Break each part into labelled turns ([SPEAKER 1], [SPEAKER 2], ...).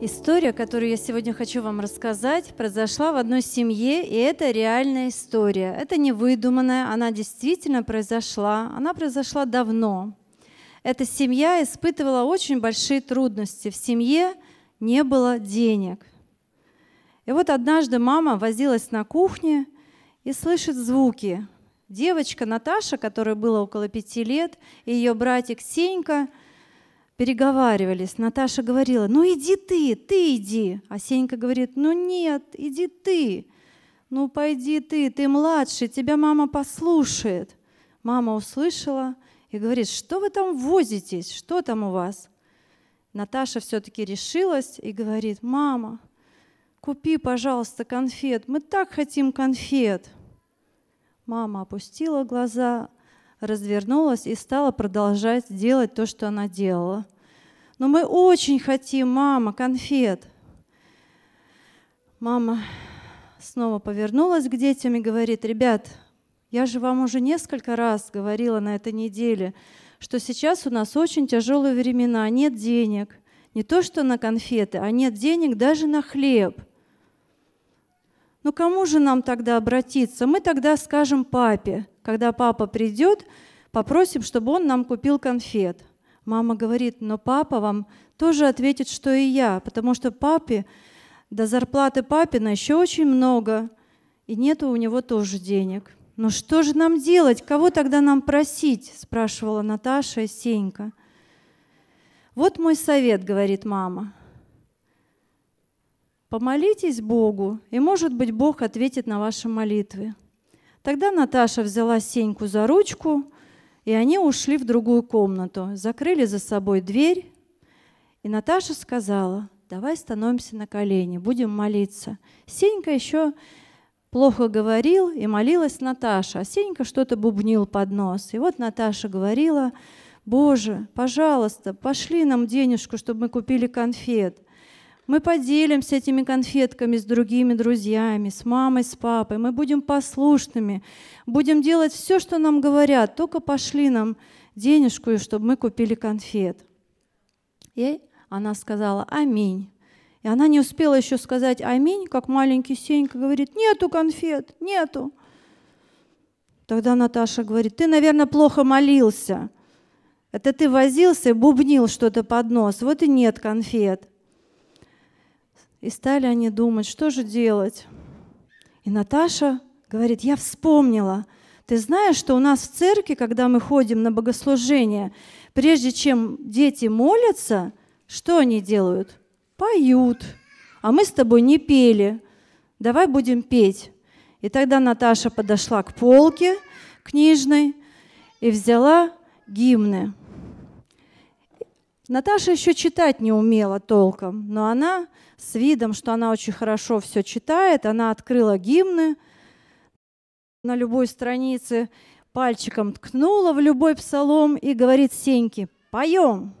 [SPEAKER 1] История, которую я сегодня хочу вам рассказать, произошла в одной семье, и это реальная история. Это не выдуманная, она действительно произошла, она произошла давно. Эта семья испытывала очень большие трудности. В семье не было денег. И вот однажды мама возилась на кухне и слышит звуки. Девочка Наташа, которой было около пяти лет, и ее братик Сенька – переговаривались. Наташа говорила, ну иди ты, ты иди. А Сенька говорит, ну нет, иди ты. Ну пойди ты, ты младший, тебя мама послушает. Мама услышала и говорит, что вы там возитесь, что там у вас? Наташа все-таки решилась и говорит, мама, купи, пожалуйста, конфет, мы так хотим конфет. Мама опустила глаза, развернулась и стала продолжать делать то, что она делала. Но мы очень хотим, мама, конфет. Мама снова повернулась к детям и говорит, ребят, я же вам уже несколько раз говорила на этой неделе, что сейчас у нас очень тяжелые времена, нет денег. Не то, что на конфеты, а нет денег даже на хлеб – но «Ну кому же нам тогда обратиться? Мы тогда скажем папе, когда папа придет, попросим, чтобы он нам купил конфет. Мама говорит, но папа вам тоже ответит, что и я, потому что папе, до зарплаты папина еще очень много, и нету у него тоже денег. Но «Ну что же нам делать? Кого тогда нам просить?» – спрашивала Наташа и Сенька. «Вот мой совет», – говорит мама. Помолитесь Богу, и, может быть, Бог ответит на ваши молитвы. Тогда Наташа взяла Сеньку за ручку, и они ушли в другую комнату, закрыли за собой дверь, и Наташа сказала, давай становимся на колени, будем молиться. Сенька еще плохо говорил, и молилась Наташа, а Сенька что-то бубнил под нос. И вот Наташа говорила, «Боже, пожалуйста, пошли нам денежку, чтобы мы купили конфет». Мы поделимся этими конфетками с другими друзьями, с мамой, с папой. Мы будем послушными, будем делать все, что нам говорят. Только пошли нам денежку, и чтобы мы купили конфет. И она сказала «Аминь». И она не успела еще сказать «Аминь», как маленький Сенька говорит «Нету конфет, нету». Тогда Наташа говорит, ты, наверное, плохо молился. Это ты возился и бубнил что-то под нос. Вот и нет конфет. И стали они думать, что же делать. И Наташа говорит, я вспомнила. Ты знаешь, что у нас в церкви, когда мы ходим на богослужение, прежде чем дети молятся, что они делают? Поют. А мы с тобой не пели. Давай будем петь. И тогда Наташа подошла к полке книжной и взяла гимны. Наташа еще читать не умела толком, но она с видом, что она очень хорошо все читает, она открыла гимны на любой странице, пальчиком ткнула в любой псалом и говорит Сеньке «Поем!»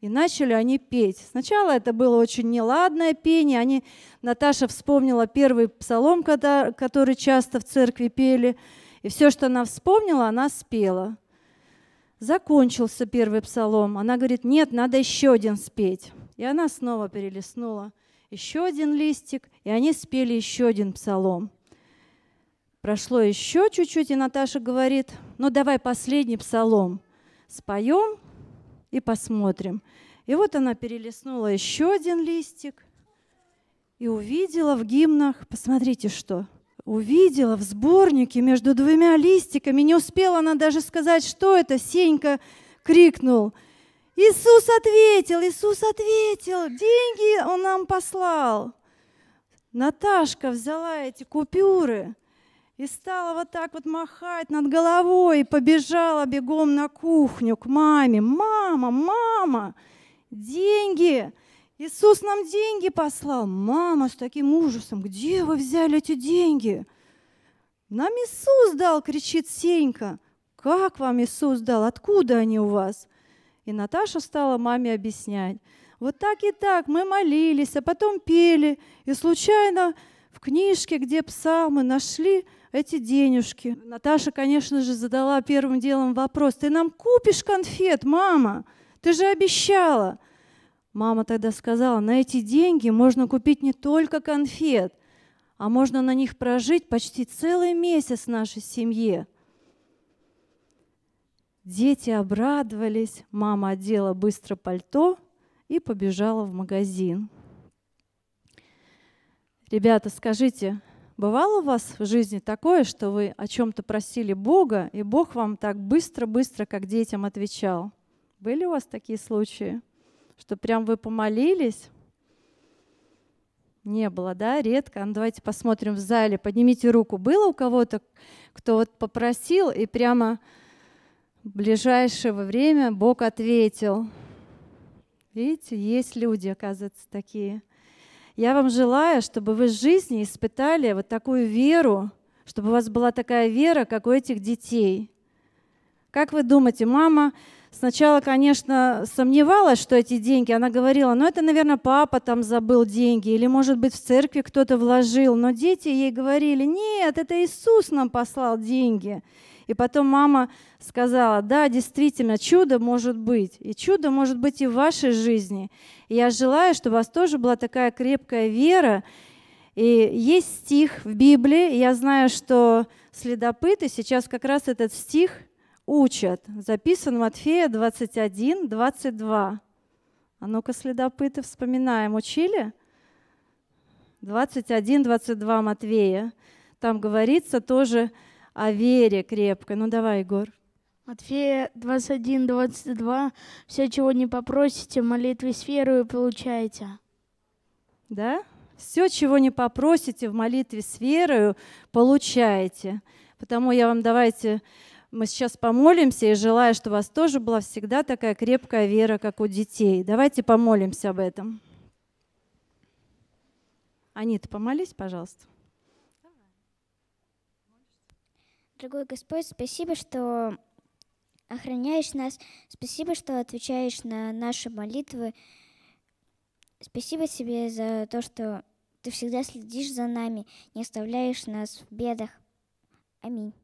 [SPEAKER 1] И начали они петь. Сначала это было очень неладное пение. Они, Наташа вспомнила первый псалом, который часто в церкви пели. И все, что она вспомнила, она спела – Закончился первый псалом. Она говорит, нет, надо еще один спеть. И она снова перелистнула еще один листик, и они спели еще один псалом. Прошло еще чуть-чуть, и Наташа говорит, ну давай последний псалом споем и посмотрим. И вот она перелистнула еще один листик и увидела в гимнах, посмотрите что – увидела в сборнике между двумя листиками, не успела она даже сказать, что это, Сенька крикнул. Иисус ответил, Иисус ответил, деньги Он нам послал. Наташка взяла эти купюры и стала вот так вот махать над головой и побежала бегом на кухню к маме. «Мама, мама, деньги!» Иисус нам деньги послал. Мама с таким ужасом. Где вы взяли эти деньги? Нам Иисус дал, кричит Сенька. Как вам Иисус дал? Откуда они у вас? И Наташа стала маме объяснять. Вот так и так мы молились, а потом пели. И случайно в книжке, где псалмы, нашли эти денежки. Наташа, конечно же, задала первым делом вопрос. Ты нам купишь конфет, мама? Ты же обещала. Мама тогда сказала, на эти деньги можно купить не только конфет, а можно на них прожить почти целый месяц в нашей семье. Дети обрадовались, мама одела быстро пальто и побежала в магазин. Ребята, скажите, бывало у вас в жизни такое, что вы о чем-то просили Бога, и Бог вам так быстро-быстро, как детям, отвечал? Были у вас такие случаи? что прям вы помолились. Не было, да, редко. А ну, давайте посмотрим в зале. Поднимите руку. Было у кого-то, кто вот попросил, и прямо в ближайшее время Бог ответил. Видите, есть люди, оказывается, такие. Я вам желаю, чтобы вы в жизни испытали вот такую веру, чтобы у вас была такая вера, как у этих детей. Как вы думаете, мама Сначала, конечно, сомневалась, что эти деньги, она говорила, ну это, наверное, папа там забыл деньги, или, может быть, в церкви кто-то вложил. Но дети ей говорили, нет, это Иисус нам послал деньги. И потом мама сказала, да, действительно, чудо может быть, и чудо может быть и в вашей жизни. И я желаю, чтобы у вас тоже была такая крепкая вера. И есть стих в Библии, я знаю, что следопыты сейчас как раз этот стих учат. Записан Матфея 21, 22. А ну-ка, следопыты, вспоминаем, учили? 21, 22 Матвея. Там говорится тоже о вере крепкой. Ну давай, Егор. Матфея 21, 22. Все, чего не попросите, молитве с верою получаете. Да? Все, чего не попросите в молитве с верою, получаете. Потому я вам давайте мы сейчас помолимся и желаю, что у вас тоже была всегда такая крепкая вера, как у детей. Давайте помолимся об этом. Анита, помолись, пожалуйста. Дорогой Господь, спасибо, что охраняешь нас. Спасибо, что отвечаешь на наши молитвы. Спасибо тебе за то, что ты всегда следишь за нами, не оставляешь нас в бедах. Аминь.